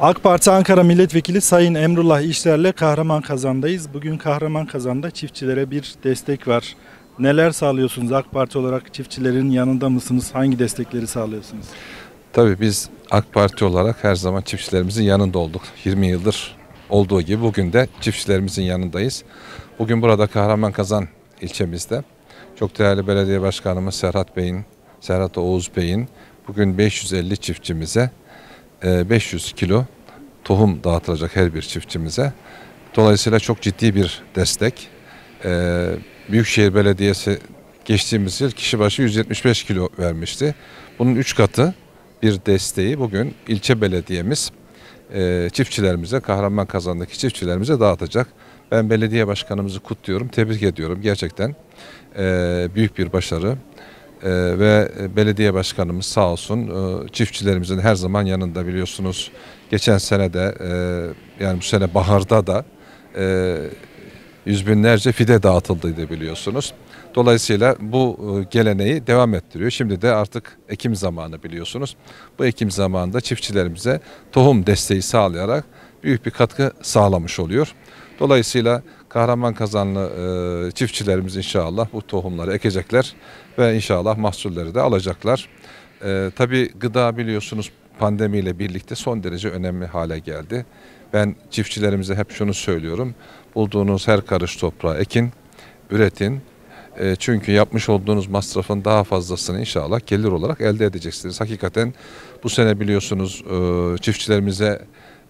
AK Parti Ankara Milletvekili Sayın Emrullah İşler'le Kahraman Kazan'dayız. Bugün Kahraman Kazan'da çiftçilere bir destek var. Neler sağlıyorsunuz AK Parti olarak? Çiftçilerin yanında mısınız? Hangi destekleri sağlıyorsunuz? Tabii biz AK Parti olarak her zaman çiftçilerimizin yanında olduk. 20 yıldır olduğu gibi bugün de çiftçilerimizin yanındayız. Bugün burada Kahraman Kazan ilçemizde çok değerli belediye başkanımız Serhat Bey'in, Serhat Oğuz Bey'in bugün 550 çiftçimize 500 e, kilo tohum dağıtılacak her bir çiftçimize. Dolayısıyla çok ciddi bir destek. E, Büyükşehir Belediyesi geçtiğimiz yıl kişi başı 175 kilo vermişti. Bunun 3 katı bir desteği bugün ilçe belediyemiz e, çiftçilerimize, kahraman kazandaki çiftçilerimize dağıtacak. Ben belediye başkanımızı kutluyorum, tebrik ediyorum. Gerçekten büyük bir başarı. Ee, ve belediye başkanımız sağ olsun e, çiftçilerimizin her zaman yanında biliyorsunuz. Geçen sene de e, yani bu sene baharda da e, yüz binlerce fide dağıtıldıydı biliyorsunuz. Dolayısıyla bu geleneği devam ettiriyor. Şimdi de artık ekim zamanı biliyorsunuz. Bu ekim zamanında çiftçilerimize tohum desteği sağlayarak büyük bir katkı sağlamış oluyor. Dolayısıyla kahraman kazanlı e, çiftçilerimiz inşallah bu tohumları ekecekler ve inşallah mahsulleri de alacaklar. E, tabii gıda biliyorsunuz pandemiyle birlikte son derece önemli hale geldi. Ben çiftçilerimize hep şunu söylüyorum. Bulduğunuz her karış toprağı ekin, üretin. E, çünkü yapmış olduğunuz masrafın daha fazlasını inşallah gelir olarak elde edeceksiniz. Hakikaten bu sene biliyorsunuz e, çiftçilerimize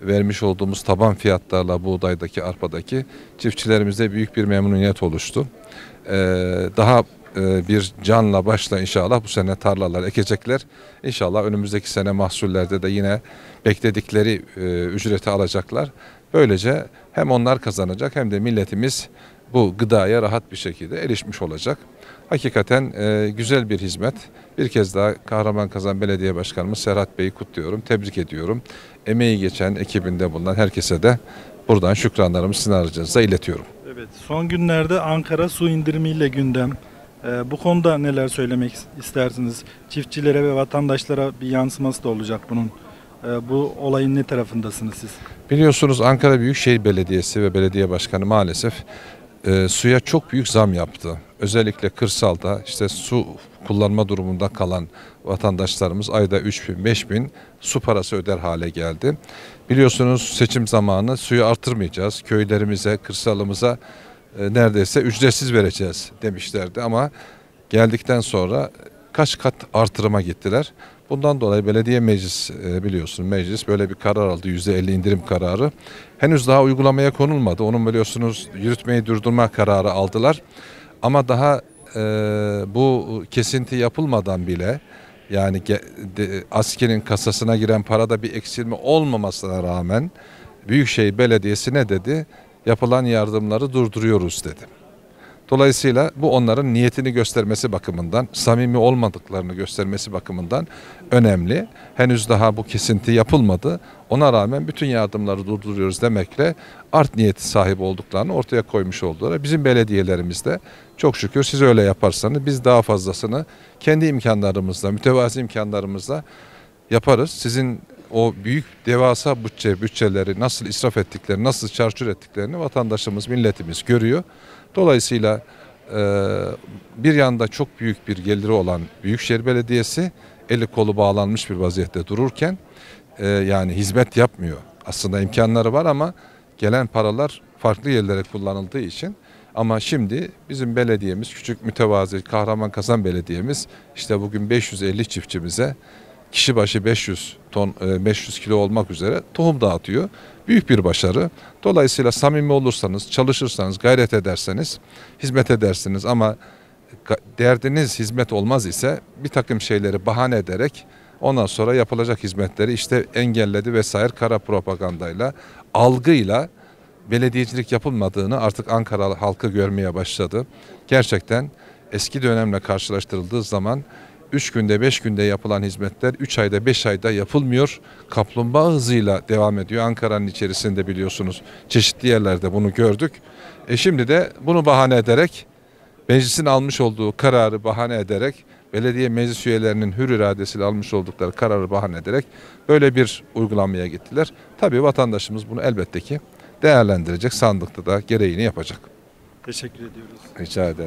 vermiş olduğumuz taban fiyatlarla buğdaydaki, arpadaki çiftçilerimize büyük bir memnuniyet oluştu. Ee, daha e, bir canla başla inşallah bu sene tarlalar ekecekler. İnşallah önümüzdeki sene mahsullerde de yine bekledikleri e, ücreti alacaklar. Böylece hem onlar kazanacak hem de milletimiz bu gıdaya rahat bir şekilde erişmiş olacak. Hakikaten e, güzel bir hizmet. Bir kez daha Kahraman Kazan Belediye Başkanımız Serhat Bey'i kutluyorum, tebrik ediyorum. Emeği geçen ekibinde bulunan herkese de buradan şükranlarımı sizin aracınıza iletiyorum. Evet, son günlerde Ankara su indirimiyle gündem. E, bu konuda neler söylemek istersiniz? Çiftçilere ve vatandaşlara bir yansıması da olacak bunun. E, bu olayın ne tarafındasınız siz? Biliyorsunuz Ankara Büyükşehir Belediyesi ve Belediye Başkanı maalesef e, suya çok büyük zam yaptı. Özellikle kırsalda işte su kullanma durumunda kalan vatandaşlarımız ayda 3 bin, 5 bin su parası öder hale geldi. Biliyorsunuz seçim zamanı suyu artırmayacağız. Köylerimize, kırsalımıza e, neredeyse ücretsiz vereceğiz demişlerdi ama geldikten sonra birkaç kat artırıma gittiler. Bundan dolayı belediye meclis e, biliyorsun meclis böyle bir karar aldı %50 indirim kararı. Henüz daha uygulamaya konulmadı. Onun biliyorsunuz yürütmeyi durdurma kararı aldılar. Ama daha e, bu kesinti yapılmadan bile yani askerin kasasına giren parada bir eksilme olmamasına rağmen Büyükşehir Belediyesi ne dedi? Yapılan yardımları durduruyoruz dedi. Dolayısıyla bu onların niyetini göstermesi bakımından, samimi olmadıklarını göstermesi bakımından önemli. Henüz daha bu kesinti yapılmadı. Ona rağmen bütün yardımları durduruyoruz demekle art niyeti sahip olduklarını ortaya koymuş oldular. Bizim belediyelerimizde çok şükür siz öyle yaparsanız biz daha fazlasını kendi imkanlarımızla, mütevazi imkanlarımızla yaparız. Sizin o büyük devasa bütçe bütçeleri nasıl israf ettiklerini, nasıl çarçur ettiklerini vatandaşımız, milletimiz görüyor. Dolayısıyla e, bir yanda çok büyük bir geliri olan Büyükşehir Belediyesi eli kolu bağlanmış bir vaziyette dururken e, yani hizmet yapmıyor. Aslında imkanları var ama gelen paralar farklı yerlere kullanıldığı için ama şimdi bizim belediyemiz küçük mütevazi Kahraman Kazan Belediyemiz işte bugün 550 çiftçimize kişi başı 500 ton 500 e, kilo olmak üzere tohum dağıtıyor. Büyük bir başarı. Dolayısıyla samimi olursanız, çalışırsanız, gayret ederseniz hizmet edersiniz ama derdiniz hizmet olmaz ise bir takım şeyleri bahane ederek ondan sonra yapılacak hizmetleri işte engelledi vesaire kara propagandayla, algıyla belediyecilik yapılmadığını artık Ankara halkı görmeye başladı. Gerçekten eski dönemle karşılaştırıldığı zaman 3 günde 5 günde yapılan hizmetler 3 ayda 5 ayda yapılmıyor. Kaplumbağa hızıyla devam ediyor. Ankara'nın içerisinde biliyorsunuz. Çeşitli yerlerde bunu gördük. E şimdi de bunu bahane ederek meclisin almış olduğu kararı bahane ederek belediye meclis üyelerinin hür iradesiyle almış oldukları kararı bahane ederek böyle bir uygulamaya gittiler. Tabii vatandaşımız bunu elbette ki değerlendirecek. Sandıkta da gereğini yapacak. Teşekkür ediyoruz. Rica ederim.